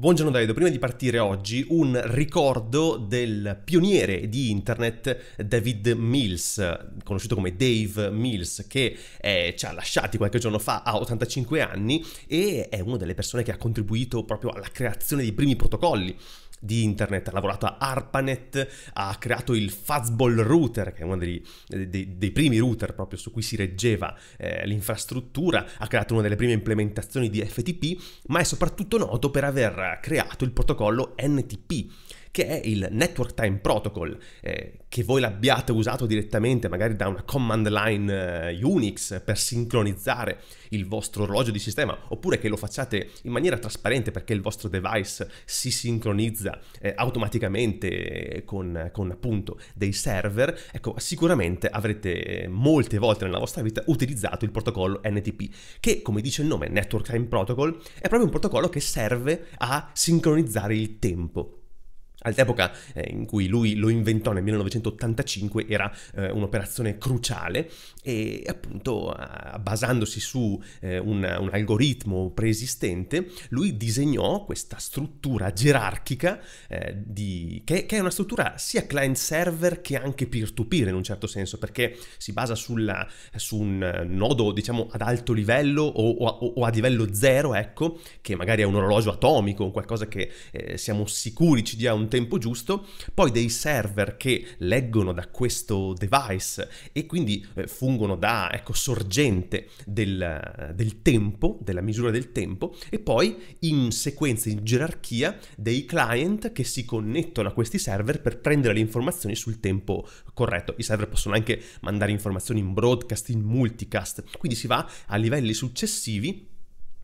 Buongiorno Davide, prima di partire oggi un ricordo del pioniere di internet David Mills, conosciuto come Dave Mills, che eh, ci ha lasciati qualche giorno fa a 85 anni e è una delle persone che ha contribuito proprio alla creazione dei primi protocolli di internet, ha lavorato a ARPANET, ha creato il Fuzzball Router, che è uno dei, eh, dei, dei primi router proprio su cui si reggeva eh, l'infrastruttura, ha creato una delle prime implementazioni di FTP, ma è soprattutto noto per aver creato il protocollo NTP, che è il Network Time Protocol, eh, che voi l'abbiate usato direttamente magari da una command line eh, Unix per sincronizzare il vostro orologio di sistema, oppure che lo facciate in maniera trasparente perché il vostro device si sincronizza eh, automaticamente con, con appunto dei server, ecco, sicuramente avrete molte volte nella vostra vita utilizzato il protocollo NTP, che come dice il nome Network Time Protocol, è proprio un protocollo che serve a sincronizzare il tempo. All'epoca eh, in cui lui lo inventò nel 1985 era eh, un'operazione cruciale e appunto basandosi su eh, un, un, algoritmo preesistente lui disegnò questa struttura gerarchica eh, di, che, che, è una struttura sia client server che anche peer-to-peer in un certo senso perché si basa sulla, su un nodo diciamo ad alto livello o, o, o, a livello zero ecco che magari è un orologio atomico qualcosa che eh, siamo sicuri ci dia un tempo giusto, poi dei server che leggono da questo device e quindi eh, fungono da ecco, sorgente del, del tempo, della misura del tempo, e poi in sequenza, in gerarchia, dei client che si connettono a questi server per prendere le informazioni sul tempo corretto. I server possono anche mandare informazioni in broadcast, in multicast, quindi si va a livelli successivi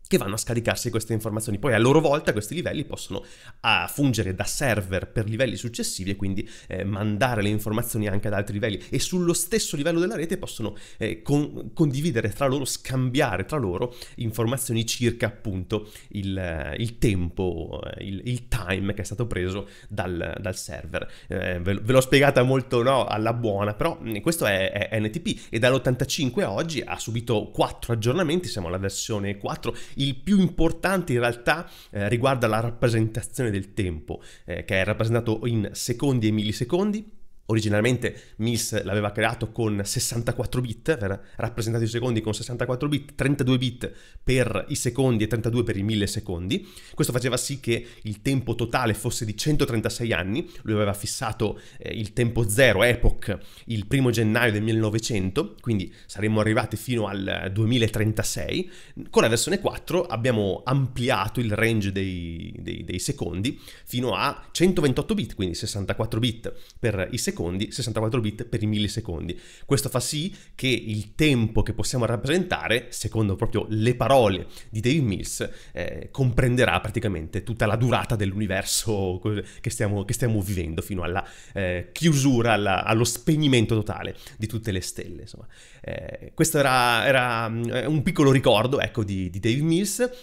che vanno a scaricarsi queste informazioni. Poi a loro volta questi livelli possono ah, fungere da server per livelli successivi e quindi eh, mandare le informazioni anche ad altri livelli e sullo stesso livello della rete possono eh, con- condividere tra loro, scambiare tra loro informazioni circa appunto il, eh, il tempo, eh, il, il, time che è stato preso dal, dal server. Eh, ve, l'ho spiegata molto no, alla buona, però questo è, è NTP e dall'85 a oggi ha subito 4 aggiornamenti, siamo alla versione 4 il più importante in realtà eh, riguarda la rappresentazione del tempo, eh, che è rappresentato in secondi e millisecondi Originalmente MIS l'aveva creato con 64 bit rappresentati i secondi con 64 bit, 32 bit per i secondi e 32 per i millisecondi. Questo faceva sì che il tempo totale fosse di 136 anni, lui aveva fissato eh, il tempo zero, epoch, il primo gennaio del 1900, quindi saremmo arrivati fino al 2036. Con la versione 4 abbiamo ampliato il range dei, dei, dei secondi fino a 128 bit, quindi 64 bit per i secondi millisecondi, 64 bit per i millisecondi. Questo fa sì che il tempo che possiamo rappresentare, secondo proprio le parole di David Mills, eh, comprenderà praticamente tutta la durata dell'universo che stiamo, che stiamo vivendo fino alla eh, chiusura, alla, allo spegnimento totale di tutte le stelle. Insomma. Eh, questo era, era, mm, un piccolo ricordo ecco, di, di Dave Mills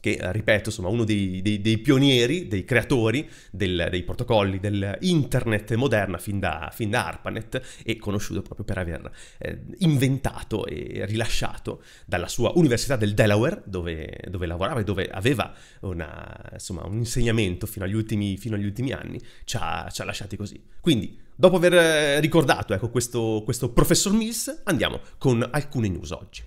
che eh, ripeto, insomma, uno dei, dei, dei pionieri, dei creatori del, dei protocolli dell'internet moderna fin da, fin da, ARPANET e conosciuto proprio per aver eh, inventato e rilasciato dalla sua Università del Delaware, dove, dove lavorava e dove aveva una, insomma, un insegnamento fino agli ultimi, fino agli ultimi anni, ci ha, ci ha, lasciati così. Quindi, dopo aver eh, ricordato ecco, questo, questo professor Mills, andiamo con alcune news oggi.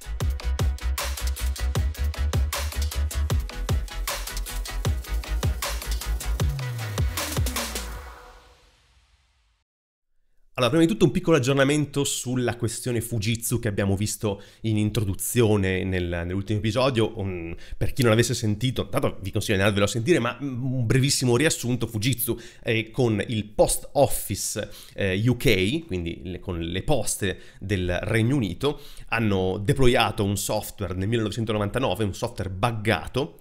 Allora, prima di tutto un piccolo aggiornamento sulla questione Fujitsu che abbiamo visto in introduzione nel, nell'ultimo episodio. Um, per chi non l'avesse sentito, tanto vi consiglio di andarvelo a sentire, ma mm, un brevissimo riassunto. Fujitsu eh, con il Post Office eh, UK, quindi le, con le poste del Regno Unito, hanno deployato un software nel 1999, un software buggato,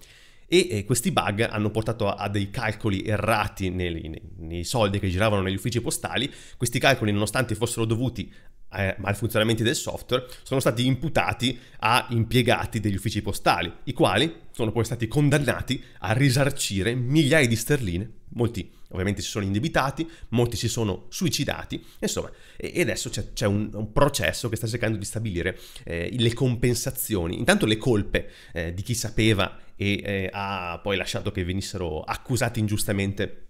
e eh, questi bug hanno portato a, dei calcoli errati nei, nei, soldi che giravano negli uffici postali. Questi calcoli, nonostante fossero dovuti a eh, malfunzionamenti del software, sono stati imputati a impiegati degli uffici postali, i quali sono poi stati condannati a risarcire migliaia di sterline. Molti ovviamente si sono indebitati, molti si sono suicidati, insomma, e adesso c'è, c'è un, un, processo che sta cercando di stabilire eh, le compensazioni, intanto le colpe eh, di chi sapeva e eh, ha poi lasciato che venissero accusati ingiustamente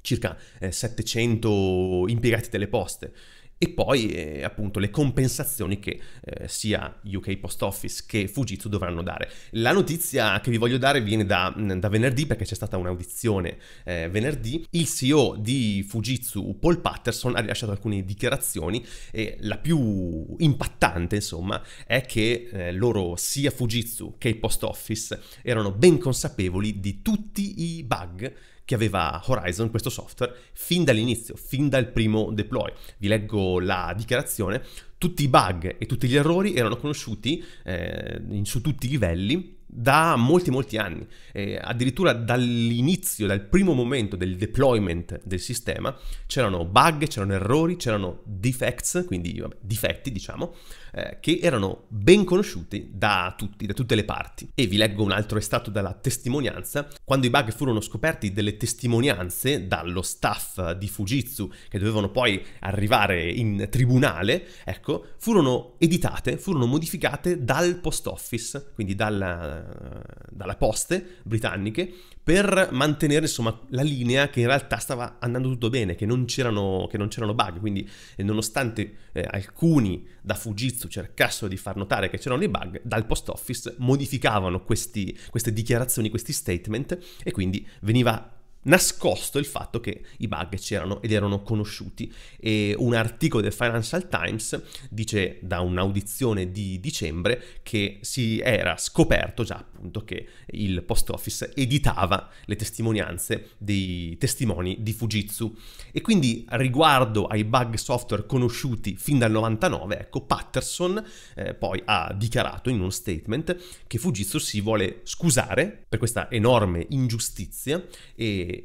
circa eh, 700 impiegati delle poste e poi eh, appunto le compensazioni che eh, sia UK Post Office che Fujitsu dovranno dare. La notizia che vi voglio dare viene da, mm, da venerdì perché c'è stata un'audizione eh, venerdì. Il CEO di Fujitsu, Paul Patterson, ha rilasciato alcune dichiarazioni e la più impattante insomma è che eh, loro sia Fujitsu che il Post Office erano ben consapevoli di tutti i bug che aveva Horizon, questo software, fin dall'inizio, fin dal primo deploy. Vi leggo la dichiarazione. Tutti i bug e tutti gli errori erano conosciuti eh, su tutti i livelli da molti molti anni, eh, addirittura dall'inizio, dal primo momento del deployment del sistema, c'erano bug, c'erano errori, c'erano defects, quindi vabbè, difetti diciamo, eh, che erano ben conosciuti da tutti, da tutte le parti. E vi leggo un altro estratto dalla testimonianza, quando i bug furono scoperti delle testimonianze dallo staff di Fujitsu, che dovevano poi arrivare in tribunale, ecco, furono editate, furono modificate dal post office, quindi dal eh, dalla poste britanniche per mantenere insomma, la linea che in realtà stava andando tutto bene, che non c'erano, che non c'erano bug, quindi eh, nonostante eh, alcuni da Fujitsu cercassero di far notare che c'erano dei bug, dal post office modificavano questi, queste dichiarazioni, questi statement e quindi veniva nascosto il fatto che i bug c'erano ed erano conosciuti. E un articolo del Financial Times dice da un'audizione di dicembre che si era scoperto già appunto che il post office editava le testimonianze dei testimoni di Fujitsu. E quindi riguardo ai bug software conosciuti fin dal 99, ecco, Patterson eh, poi ha dichiarato in uno statement che Fujitsu si vuole scusare per questa enorme ingiustizia e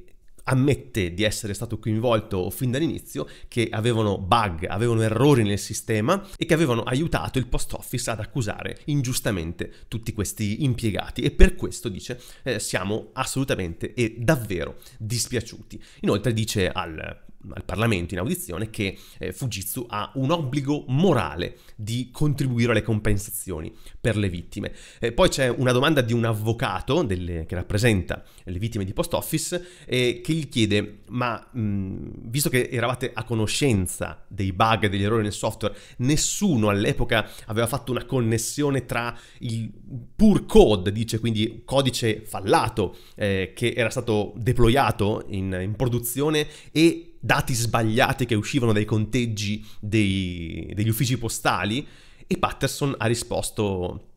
ammette di essere stato coinvolto fin dall'inizio, che avevano bug, avevano errori nel sistema e che avevano aiutato il post office ad accusare ingiustamente tutti questi impiegati e per questo dice eh, siamo assolutamente e davvero dispiaciuti. Inoltre dice al al Parlamento in audizione che eh, Fujitsu ha un obbligo morale di contribuire alle compensazioni per le vittime. Eh, poi c'è una domanda di un avvocato delle, che rappresenta le vittime di post office eh, che gli chiede ma mh, visto che eravate a conoscenza dei bug e degli errori nel software, nessuno all'epoca aveva fatto una connessione tra il pur code, dice quindi codice fallato eh, che era stato deployato in, in produzione e dati sbagliati che uscivano dai conteggi dei, degli uffici postali e Patterson ha risposto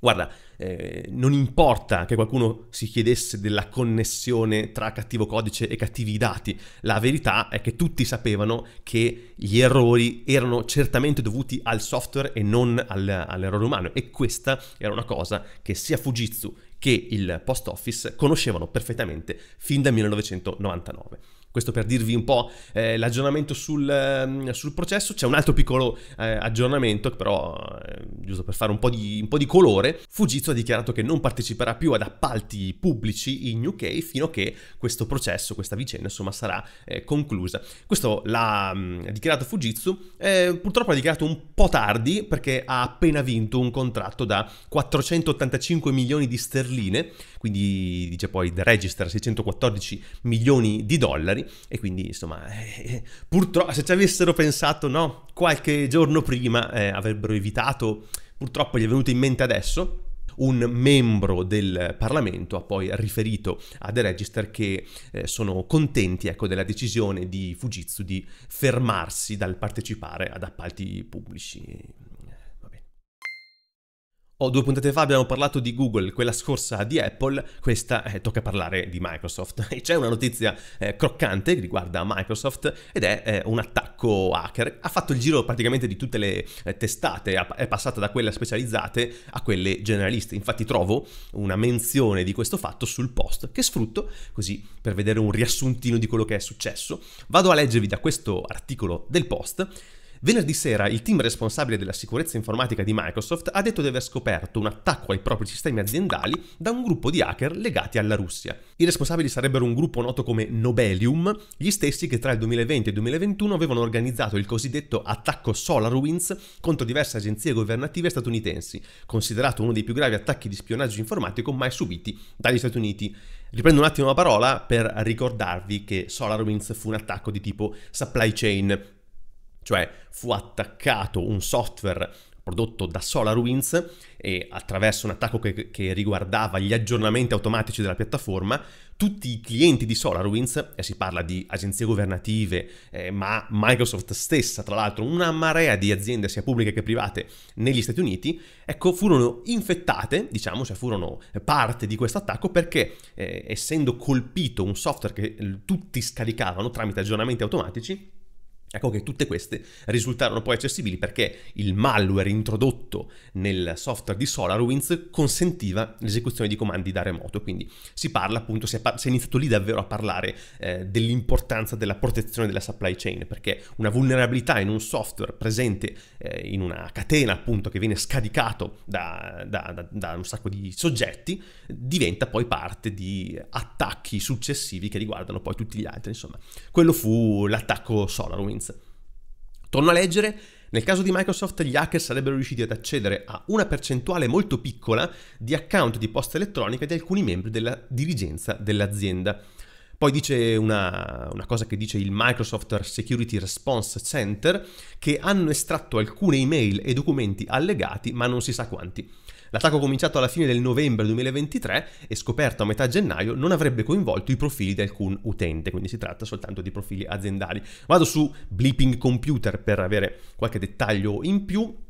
guarda, eh, non importa che qualcuno si chiedesse della connessione tra cattivo codice e cattivi dati, la verità è che tutti sapevano che gli errori erano certamente dovuti al software e non al, all'errore umano e questa era una cosa che sia Fujitsu che il post office conoscevano perfettamente fin dal 1999. Questo per dirvi un po' eh, l'aggiornamento sul, ehm, sul, processo. C'è un altro piccolo eh, aggiornamento, però eh, giusto per fare un po, di, un po' di colore. Fujitsu ha dichiarato che non parteciperà più ad appalti pubblici in UK fino a che questo processo, questa vicenda, insomma, sarà eh, conclusa. Questo l'ha mh, mm, dichiarato Fujitsu. Eh, purtroppo l'ha dichiarato un po' tardi perché ha appena vinto un contratto da 485 milioni di sterline quindi dice poi The Register 614 milioni di dollari e quindi insomma eh, eh purtroppo se ci avessero pensato no qualche giorno prima eh, avrebbero evitato purtroppo gli è venuto in mente adesso un membro del Parlamento ha poi riferito a The Register che eh, sono contenti ecco, della decisione di Fujitsu di fermarsi dal partecipare ad appalti pubblici. O due puntate fa abbiamo parlato di Google, quella scorsa di Apple, questa eh, tocca parlare di Microsoft. E c'è una notizia eh, croccante che riguarda Microsoft ed è eh, un attacco hacker. Ha fatto il giro praticamente di tutte le eh, testate, è passata da quelle specializzate a quelle generaliste. Infatti trovo una menzione di questo fatto sul post che sfrutto così per vedere un riassuntino di quello che è successo. Vado a leggervi da questo articolo del post Venerdì sera il team responsabile della sicurezza informatica di Microsoft ha detto di aver scoperto un attacco ai propri sistemi aziendali da un gruppo di hacker legati alla Russia. I responsabili sarebbero un gruppo noto come Nobelium, gli stessi che tra il 2020 e il 2021 avevano organizzato il cosiddetto attacco SolarWinds contro diverse agenzie governative statunitensi, considerato uno dei più gravi attacchi di spionaggio informatico mai subiti dagli Stati Uniti. Riprendo un attimo la parola per ricordarvi che SolarWinds fu un attacco di tipo supply chain, cioè fu attaccato un software prodotto da SolarWinds e attraverso un attacco che, che, riguardava gli aggiornamenti automatici della piattaforma, tutti i clienti di SolarWinds, e si parla di agenzie governative, eh, ma Microsoft stessa, tra l'altro, una marea di aziende sia pubbliche che private negli Stati Uniti, ecco, furono infettate, diciamo, cioè furono parte di questo attacco perché eh, essendo colpito un software che tutti scaricavano tramite aggiornamenti automatici, Ecco che tutte queste risultarono poi accessibili perché il malware introdotto nel software di SolarWinds consentiva l'esecuzione di comandi da remoto, quindi si parla appunto, si è, par- si è iniziato lì davvero a parlare eh, dell'importanza della protezione della supply chain, perché una vulnerabilità in un software presente eh, in una catena appunto che viene scaricato da, da, da, da un sacco di soggetti diventa poi parte di attacchi successivi che riguardano poi tutti gli altri, insomma. Quello fu l'attacco SolarWinds. Torno a leggere. Nel caso di Microsoft gli hacker sarebbero riusciti ad accedere a una percentuale molto piccola di account di posta elettronica di alcuni membri della dirigenza dell'azienda. Poi dice una, una, cosa che dice il Microsoft Security Response Center, che hanno estratto alcune email e documenti allegati, ma non si sa quanti. L'attacco cominciato alla fine del novembre 2023 e scoperto a metà gennaio non avrebbe coinvolto i profili di alcun utente, quindi si tratta soltanto di profili aziendali. Vado su Bleeping Computer per avere qualche dettaglio in più.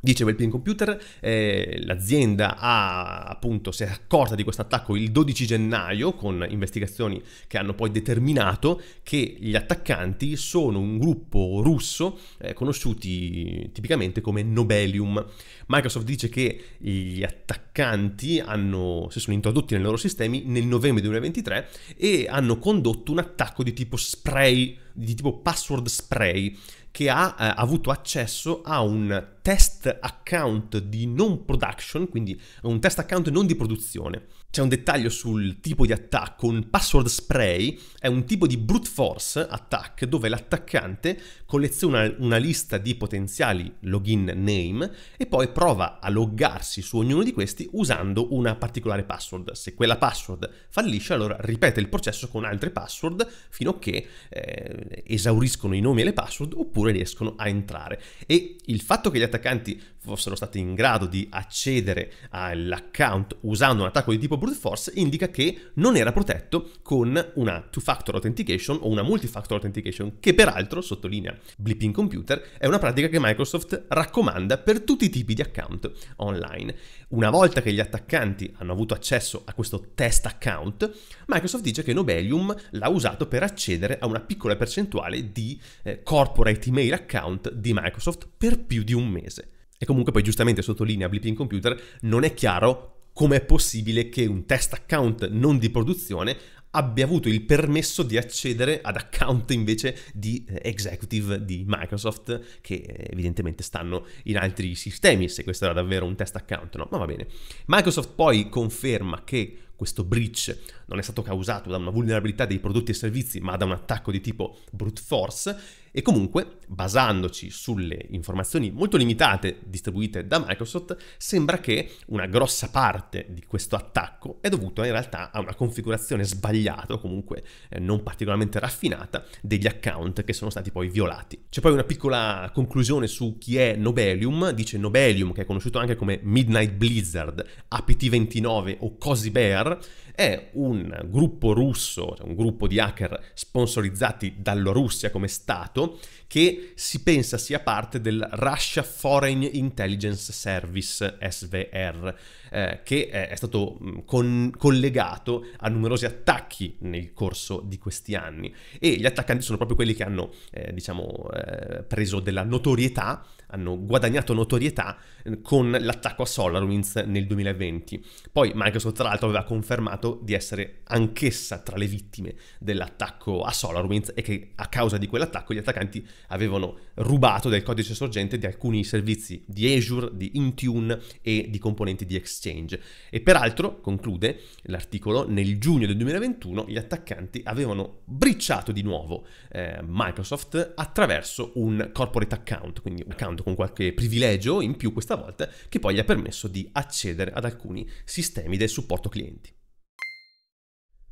Diceva il PIN computer, eh, l'azienda ha appunto si è accorta di questo attacco il 12 gennaio con investigazioni che hanno poi determinato che gli attaccanti sono un gruppo russo eh, conosciuti tipicamente come Nobelium. Microsoft dice che gli attaccanti hanno, si sono introdotti nei loro sistemi nel novembre 2023 e hanno condotto un attacco di tipo spray, di tipo password spray che ha eh, avuto accesso a un test account di non production, quindi un test account non di produzione. C'è un dettaglio sul tipo di attacco, un password spray è un tipo di brute force attack dove l'attaccante colleziona una lista di potenziali login name e poi prova a loggarsi su ognuno di questi usando una particolare password. Se quella password fallisce allora ripete il processo con altre password fino a che eh, esauriscono i nomi e le password oppure riescono a entrare. E il fatto che gli attaccanti fossero stati in grado di accedere all'account usando un attacco di tipo brute force indica che non era protetto con una two-factor authentication o una multi-factor authentication, che peraltro, sottolinea Blipping Computer, è una pratica che Microsoft raccomanda per tutti i tipi di account online. Una volta che gli attaccanti hanno avuto accesso a questo test account, Microsoft dice che Nobelium l'ha usato per accedere a una piccola percentuale di eh, corporate email account di Microsoft per più di un mese. E comunque poi giustamente sottolinea Blipping Computer, non è chiaro com'è possibile che un test account non di produzione abbia avuto il permesso di accedere ad account invece di eh, executive di Microsoft che eh, evidentemente stanno in altri sistemi se questo era davvero un test account no ma va bene Microsoft poi conferma che questo breach non è stato causato da una vulnerabilità dei prodotti e servizi, ma da un attacco di tipo brute force e comunque, basandoci sulle informazioni molto limitate distribuite da Microsoft, sembra che una grossa parte di questo attacco è dovuto in realtà a una configurazione sbagliata o comunque eh, non particolarmente raffinata degli account che sono stati poi violati. C'è poi una piccola conclusione su chi è Nobelium, dice Nobelium che è conosciuto anche come Midnight Blizzard, APT29 o Cosy Bear, Hacker è un gruppo russo, cioè un gruppo di hacker sponsorizzati dalla Russia come Stato, che si pensa sia parte del Russia Foreign Intelligence Service SVR, eh, che è, stato mm, con- collegato a numerosi attacchi nel corso di questi anni. E gli attaccanti sono proprio quelli che hanno, eh, diciamo, eh, preso della notorietà hanno guadagnato notorietà eh, con l'attacco a SolarWinds nel 2020. Poi Microsoft tra l'altro aveva confermato di essere anch'essa tra le vittime dell'attacco a SolarWinds e che a causa di quell'attacco gli attaccanti avevano rubato del codice sorgente di alcuni servizi di Azure, di Intune e di componenti di Exchange. E peraltro, conclude l'articolo, nel giugno del 2021 gli attaccanti avevano bricciato di nuovo eh, Microsoft attraverso un corporate account, quindi un account soltanto con qualche privilegio in più questa volta, che poi gli ha permesso di accedere ad alcuni sistemi del supporto clienti.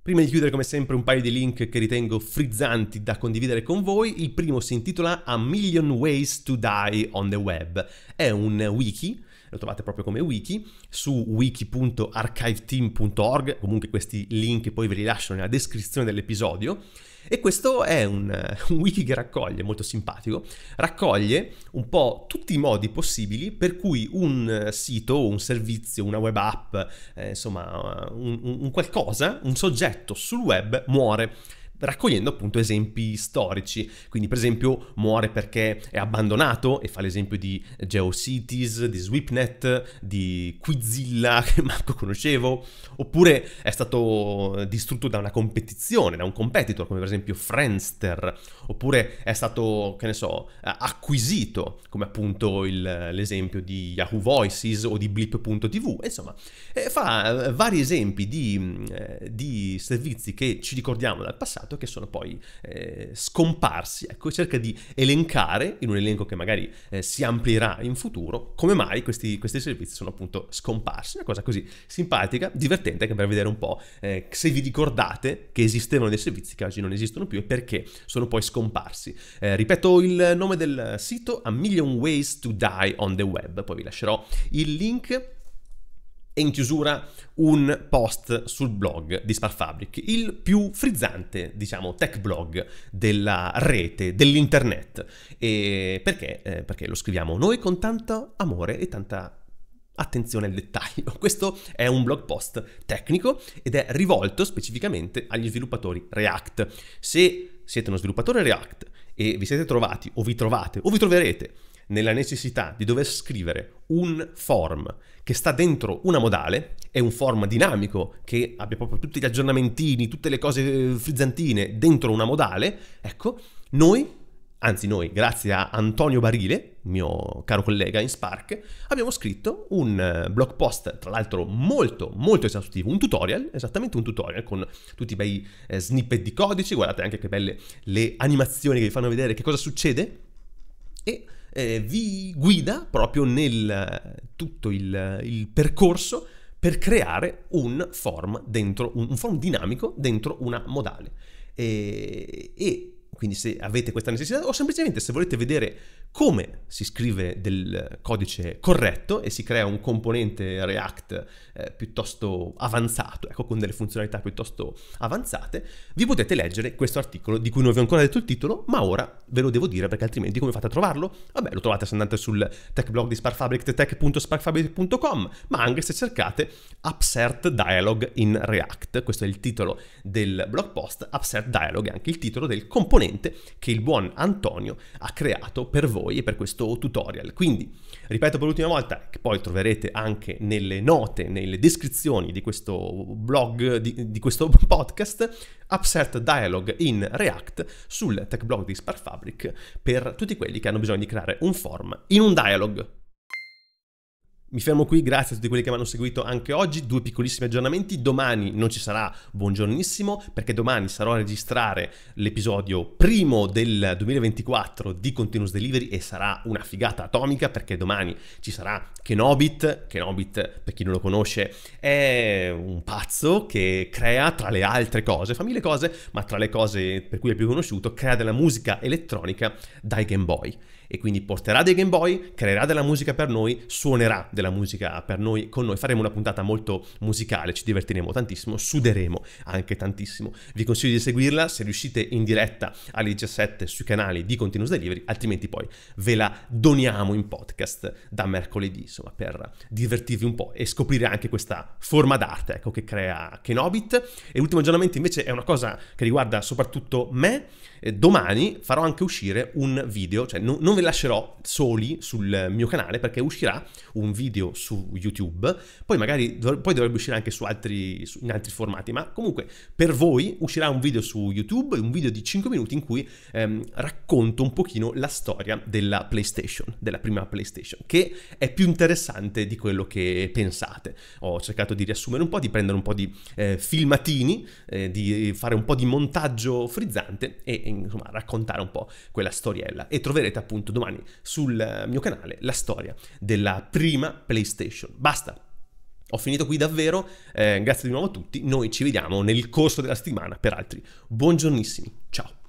Prima di chiudere come sempre un paio di link che ritengo frizzanti da condividere con voi, il primo si intitola A Million Ways to Die on the Web. È un wiki, lo trovate proprio come wiki, su wiki.archiveteam.org, comunque questi link poi ve li lascio nella descrizione dell'episodio, e questo è un, eh, un, wiki che raccoglie, molto simpatico, raccoglie un po' tutti i modi possibili per cui un eh, sito, un servizio, una web app, eh, insomma un, un qualcosa, un soggetto sul web muore raccogliendo appunto esempi storici. Quindi, per esempio, muore perché è abbandonato e fa l'esempio di GeoCities, di Swipnet, di Quizilla, che manco conoscevo, oppure è stato distrutto da una competizione, da un competitor, come per esempio Friendster, oppure è stato, che ne so, acquisito, come appunto il, l'esempio di Yahoo Voices o di Blip.tv, insomma, eh, fa eh, vari esempi di, eh, di servizi che ci ricordiamo dal passato passato che sono poi eh, scomparsi. Ecco, cerca di elencare in un elenco che magari eh, si amplierà in futuro come mai questi, questi, servizi sono appunto scomparsi. Una cosa così simpatica, divertente, anche per vedere un po' eh, se vi ricordate che esistevano dei servizi che oggi non esistono più e perché sono poi scomparsi. Eh, ripeto il nome del sito, A Million Ways to Die on the Web, poi vi lascerò il link e in chiusura un post sul blog di Sparfabric, il più frizzante, diciamo, tech blog della rete, dell'internet. E perché? Eh, perché lo scriviamo noi con tanto amore e tanta attenzione al dettaglio. Questo è un blog post tecnico ed è rivolto specificamente agli sviluppatori React. Se siete uno sviluppatore React e vi siete trovati o vi trovate o vi troverete nella necessità di dover scrivere un form che sta dentro una modale, è un form dinamico che abbia proprio tutti gli aggiornamentini, tutte le cose eh, frizzantine dentro una modale, ecco, noi, anzi noi, grazie a Antonio Barile, mio caro collega in Spark, abbiamo scritto un eh, blog post, tra l'altro molto, molto esaustivo, un tutorial, esattamente un tutorial con tutti i bei eh, snippet di codici, guardate anche che belle le animazioni che vi fanno vedere che cosa succede, e eh, vi guida proprio nel tutto il, il percorso per creare un form, dentro, un form dinamico dentro una modale. E, e, quindi se avete questa necessità o semplicemente se volete vedere come si scrive del codice corretto e si crea un componente React eh, piuttosto avanzato, ecco, con delle funzionalità piuttosto avanzate, vi potete leggere questo articolo di cui non vi ho ancora detto il titolo, ma ora ve lo devo dire perché altrimenti come fate a trovarlo? Vabbè, lo trovate se andate sul tech blog di Sparkfabric, tech.sparkfabric.com, ma anche se cercate Upsert Dialogue in React, questo è il titolo del blog post, Upsert Dialogue è anche il titolo del componente che il buon Antonio ha creato per voi voi e per questo tutorial. Quindi, ripeto per l'ultima volta, che poi troverete anche nelle note, nelle descrizioni di questo blog, di, di questo podcast, Upset Dialog in React sul tech blog di Spark Fabric per tutti quelli che hanno bisogno di creare un form in un dialog mi fermo qui, grazie a tutti quelli che mi hanno seguito anche oggi, due piccolissimi aggiornamenti, domani non ci sarà buongiornissimo perché domani sarò a registrare l'episodio primo del 2024 di Continuous Delivery e sarà una figata atomica perché domani ci sarà Kenobit, Kenobit per chi non lo conosce è un pazzo che crea tra le altre cose, fa mille cose, ma tra le cose per cui è più conosciuto, crea della musica elettronica dai Game Boy e quindi porterà dei Game Boy, creerà della musica per noi, suonerà della musica per noi, con noi. Faremo una puntata molto musicale, ci divertiremo tantissimo, suderemo anche tantissimo. Vi consiglio di seguirla se riuscite in diretta alle 17 sui canali di Continuous Delivery, altrimenti poi ve la doniamo in podcast da mercoledì, insomma, per divertirvi un po' e scoprire anche questa forma d'arte, ecco, che crea Kenobit. E l'ultimo aggiornamento invece è una cosa che riguarda soprattutto me domani farò anche uscire un video, cioè no, non vi lascerò soli sul mio canale perché uscirà un video su YouTube, poi magari poi dovrebbe uscire anche su altri, in altri formati, ma comunque per voi uscirà un video su YouTube, un video di 5 minuti in cui ehm, racconto un pochino la storia della PlayStation, della prima PlayStation, che è più interessante di quello che pensate. Ho cercato di riassumere un po', di prendere un po' di eh, filmatini, eh, di fare un po' di montaggio frizzante e insomma, raccontare un po' quella storiella e troverete appunto domani sul eh, mio canale la storia della prima PlayStation. Basta! Ho finito qui davvero, eh, grazie di nuovo a tutti, noi ci vediamo nel corso della settimana per altri. Buongiornissimi, ciao!